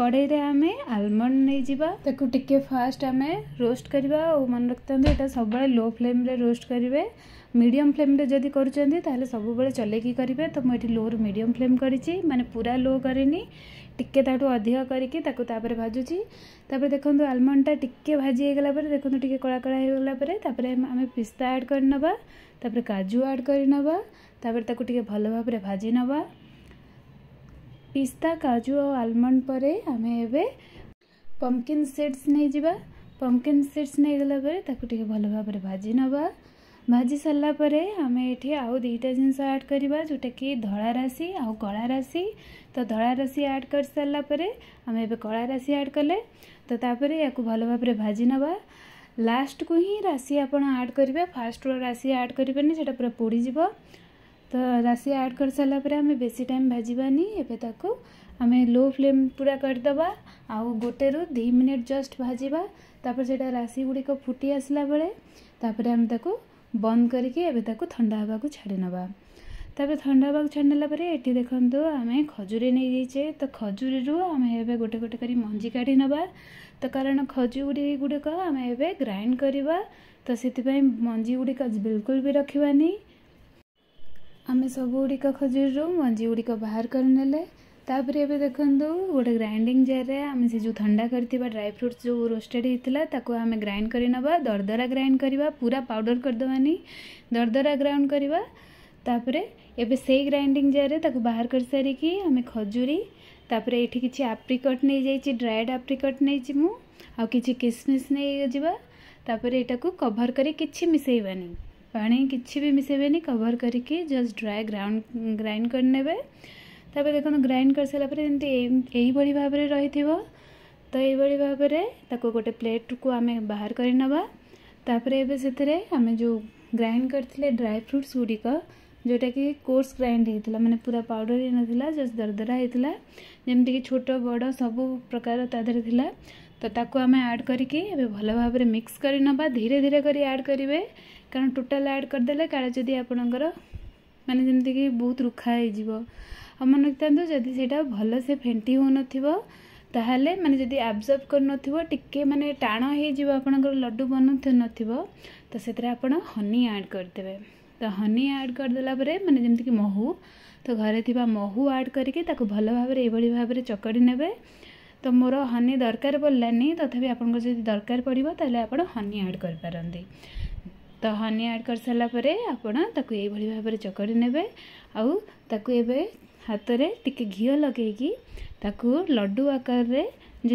कड़े में आम आलमंड नहीं टिके फास्ट आम रोस्ट करवा मन रखता यहाँ सब लो फ्लेम रोस्ट करेंगे मीडियम फ्लेम रे जदि कर सब चल चलेक करेंगे तो मुझे लो रू मीडियम फ्लेम कर मैंने पूरा लो करनी टिके अधिक करके भाजुची देखो आलमंडा टी भाजीगला देखो टे कला कला होगापर आम पिस्ता एड करनवा काजु आड करनवा भल भाव भाजी नवा पिस्ता काजु और आलमंड परे हमें एवे पंकिन सीड्स नहीं जीबा पंकिन सीड्स नहीं गला परे ताकु ठीक भल भाव भाजी नवा भाजी सरला परे हमें ये आउ दुटा जिनस आड करवा जोटा कि धला राशि आउ कला राशि तो धड़ा राशि आड कर सारापर आम ए कला राशि आड कले तो या भल भाव भाजी नवा लास्ट को ही राशि आपड़ आड करेंगे फास्ट राशि आड करेंगे पूरा पोड़ ତ ରାଶି ଆଡ଼୍ କରିସାରିଲା ପରେ ଆମେ ବେଶୀ ଟାଇମ୍ ଭାଜିବାନି ଏବେ ତାକୁ ଆମେ ଲୋ ଫ୍ଲେମ୍ ପୁରା କରିଦେବା ଆଉ ଗୋଟେରୁ ଦୁଇ ମିନିଟ୍ ଜଷ୍ଟ ଭାଜିବା ତାପରେ ସେଇଟା ରାଶି ଗୁଡ଼ିକ ଫୁଟି ଆସିଲା ବେଳେ ତାପରେ ଆମେ ତାକୁ ବନ୍ଦ କରିକି ଏବେ ତାକୁ ଥଣ୍ଡା ହେବାକୁ ଛାଡ଼ି ନେବା ତାପରେ ଥଣ୍ଡା ହେବାକୁ ଛାଡ଼ି ନେଲା ପରେ ଏଠି ଦେଖନ୍ତୁ ଆମେ ଖଜୁରୀ ନେଇଯାଇଛେ ତ ଖଜୁରୀରୁ ଆମେ ଏବେ ଗୋଟେ ଗୋଟେ କରି ମଞ୍ଜି କାଢ଼ି ନେବା ତ କାରଣ ଖଜୁରୀ ଗୁଡ଼ିକ ଆମେ ଏବେ ଗ୍ରାଇଣ୍ଡ କରିବା ତ ସେଥିପାଇଁ ମଞ୍ଜି ଗୁଡ଼ିକ ବିଲକୁଲ ବି ରଖିବାନି आम सब गुड़िक खजूर रू मंजीगुड़ी बाहर करापर एवं देखू गोटे ग्राइंडिंग जेर में जो थंडा कर ड्राई फ्रुट्स जो रोस्टेड होता आम ग्राइंड कर दरदरा ग्राइंड करवा पूरा पाउडर करदेवानी दरदरा ग्राउंड करवापर एवं से ग्राइंडिंग जेर बाहर कर सारिकी आम खजूरी तापर ये कि आप्रिकट नहीं जा ड्राएड आप्रिकट नहीं कि किसमिश नहीं जावा यू कभर मिसेवानी पानी किसी भी मिसेबे नहीं कवर करके जस्ट ड्राए ग्राउंड ग्राइंड कर ने देख ग्राइंड कर सारापर एमती यही भाव में रही थी तो यही भाव में गोटे प्लेट को आम बाहर करनवा तापर एमें जो ग्राइंड कर ड्राए फ्रुट्स गुड़िक ଯେଉଁଟାକି କୋର୍ସ ଗ୍ରାଇଣ୍ଡ ହେଇଥିଲା ମାନେ ପୁରା ପାଉଡ଼ର ହେଇନଥିଲା ଜଷ୍ଟ ଦରଦରା ହେଇଥିଲା ଯେମିତିକି ଛୋଟ ବଡ଼ ସବୁ ପ୍ରକାର ତା ଦେହରେ ଥିଲା ତ ତାକୁ ଆମେ ଆଡ଼୍ କରିକି ଏବେ ଭଲ ଭାବରେ ମିକ୍ସ କରି ନେବା ଧୀରେ ଧୀରେ କରି ଆଡ଼୍ କରିବେ କାରଣ ଟୋଟାଲ୍ ଆଡ଼୍ କରିଦେଲେ କାଳେ ଯଦି ଆପଣଙ୍କର ମାନେ ଯେମିତିକି ବହୁତ ରୁଖା ହେଇଯିବ ଆଉ ମନେ ରଖିଥାନ୍ତୁ ଯଦି ସେଇଟା ଭଲସେ ଫେଣ୍ଟି ହେଉନଥିବ ତାହେଲେ ମାନେ ଯଦି ଆବଜର୍ଭ କରୁନଥିବ ଟିକେ ମାନେ ଟାଣ ହେଇଯିବ ଆପଣଙ୍କର ଲଡ଼ୁ ବନୁନଥିବ ତ ସେଥିରେ ଆପଣ ହନି ଆଡ଼୍ କରିଦେବେ ତ ହନି ଆଡ଼୍ କରିଦେଲା ପରେ ମାନେ ଯେମିତିକି ମହୁ ତ ଘରେ ଥିବା ମହୁ ଆଡ଼୍ କରିକି ତାକୁ ଭଲ ଭାବରେ ଏଇଭଳି ଭାବରେ ଚକଡ଼ି ନେବେ ତ ମୋର ହନି ଦରକାର ପଡ଼ିଲାନି ତଥାପି ଆପଣଙ୍କର ଯଦି ଦରକାର ପଡ଼ିବ ତାହେଲେ ଆପଣ ହନି ଆଡ଼୍ କରିପାରନ୍ତି ତ ହନି ଆଡ଼୍ କରିସାରିଲା ପରେ ଆପଣ ତାକୁ ଏଇଭଳି ଭାବରେ ଚକଡ଼ି ନେବେ ଆଉ ତାକୁ ଏବେ ହାତରେ ଟିକେ ଘିଅ ଲଗାଇକି ତାକୁ ଲଡ଼ୁ ଆକାରରେ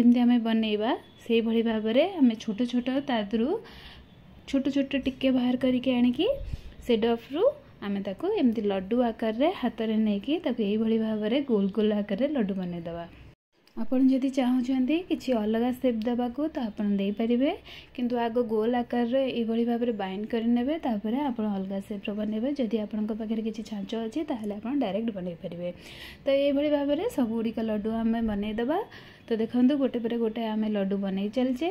ଯେମିତି ଆମେ ବନେଇବା ସେଇଭଳି ଭାବରେ ଆମେ ଛୋଟ ଛୋଟ ତା ଦେହରୁ ଛୋଟ ଛୋଟ ଟିକେ ବାହାର କରିକି ଆଣିକି ସେ ଡଫ୍ରୁ ଆମେ ତାକୁ ଏମିତି ଲଡ଼ୁ ଆକାରରେ ହାତରେ ନେଇକି ତାକୁ ଏଇଭଳି ଭାବରେ ଗୋଲ ଗୋଲ ଆକାରରେ ଲଡ଼ୁ ବନେଇଦେବା ଆପଣ ଯଦି ଚାହୁଁଛନ୍ତି କିଛି ଅଲଗା ସେପ୍ ଦେବାକୁ ତ ଆପଣ ଦେଇପାରିବେ କିନ୍ତୁ ଆଗ ଗୋଲ ଆକାରରେ ଏଇଭଳି ଭାବରେ ବାଇଣ୍ଡ କରିନେବେ ତାପରେ ଆପଣ ଅଲଗା ସେପ୍ର ବନେଇବେ ଯଦି ଆପଣଙ୍କ ପାଖରେ କିଛି ଛାଞ୍ଚ ଅଛି ତାହେଲେ ଆପଣ ଡାଇରେକ୍ଟ ବନେଇ ପାରିବେ ତ ଏଇଭଳି ଭାବରେ ସବୁଗୁଡ଼ିକ ଲଡ଼ୁ ଆମେ ବନେଇଦେବା ତ ଦେଖନ୍ତୁ ଗୋଟେ ପରେ ଗୋଟେ ଆମେ ଲଡ଼ୁ ବନେଇ ଚାଲିଛେ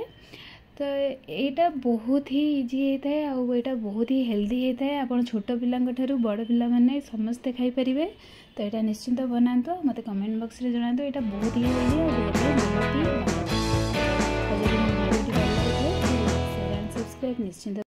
ତ ଏଇଟା ବହୁତ ହି ଇଜି ହେଇଥାଏ ଆଉ ଏଇଟା ବହୁତ ହି ହେଲ୍ଦି ହେଇଥାଏ ଆପଣ ଛୋଟ ପିଲାଙ୍କ ଠାରୁ ବଡ଼ ପିଲାମାନେ ସମସ୍ତେ ଖାଇପାରିବେ ତ ଏଇଟା ନିଶ୍ଚିନ୍ତ ବନାନ୍ତୁ ମୋତେ କମେଣ୍ଟ ବକ୍ସରେ ଜଣାନ୍ତୁ ଏଇଟା ବହୁତ ହି ହେଲ୍ଦି ଆଉ ବହୁତ ହି ଭଲ ନିଶ୍ଚିନ୍ତ